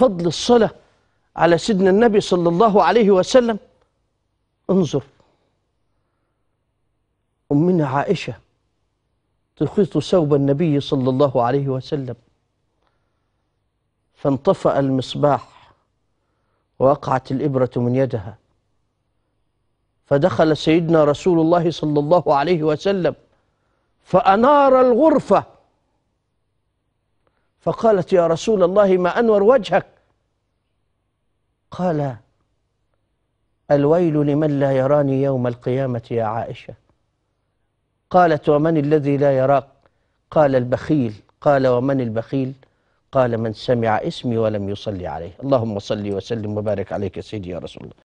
فضل الصلاة على سيدنا النبي صلى الله عليه وسلم انظر أمنا عائشة تخيط ثوب النبي صلى الله عليه وسلم فانطفأ المصباح ووقعت الإبرة من يدها فدخل سيدنا رسول الله صلى الله عليه وسلم فأنار الغرفة فقالت يا رسول الله ما أنور وجهك قال الويل لمن لا يراني يوم القيامة يا عائشة قالت ومن الذي لا يراك قال البخيل قال ومن البخيل قال من سمع اسمي ولم يصلي عليه اللهم صل وسلم وبارك عليك سيدي يا رسول الله